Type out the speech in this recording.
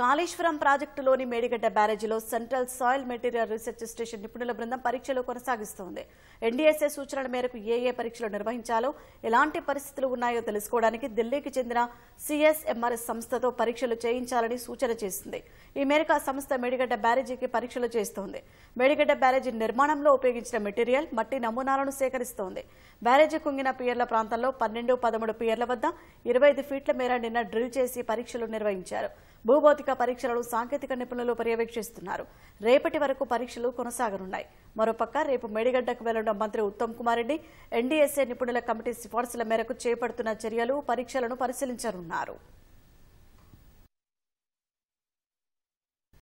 కాళేశ్వరం ప్రాజెక్టులోని మేడిగడ్డ బ్యారేజీలో central soil material research station నిపుణుల బృందం పరీక్షలు కొనసాగిస్తోంది ఎన్డీఎస్ఏ సూచనల మేరకు ఏ ఏ పరీక్షలు నిర్వహించాలో ఎలాంటి పరిస్థితులు ఉన్నాయో తెలుసుకోవడానికి ఢిల్లీకి చెందిన సిఎస్ఎంఆర్ఎస్ సంస్థతో పరీక్షలు చేయించాలని సూచన చేసింది ఈ మేరకు సంస్థ మేడిగడ్డ బ్యారేజీకి పరీక్షలు చేస్తోంది మేడిగడ్డ బ్యారేజీ నిర్మాణంలో ఉపయోగించిన మెటీరియల్ మట్టి నమూనాలను సేకరిస్తోంది బ్యారేజీ కుంగిన పియర్ల ప్రాంతంలో పన్నెండు పదమూడు పియర్ల వద్ద ఇరవై ఫీట్ల మేర నిన్న డ్రిల్ చేసి పరీక్షలు నిర్వహించారు భూభౌతిక పరీక్షలను సాంకేతిక నిపుణులు పర్యవేక్షిస్తున్నారు రేపటి వరకు పరీక్షలు కొనసాగనున్నాయి మరోపక్క రేపు మేడిగడ్డకు వెళ్లడం మంత్రి ఉత్తమ్ కుమార్ రెడ్డి ఎన్డీఎస్ఏ నిపుణుల కమిటీ సిఫార్సుల మేరకు చేపడుతున్న చర్యలు పరీక్షలను పరిశీలించనున్నారు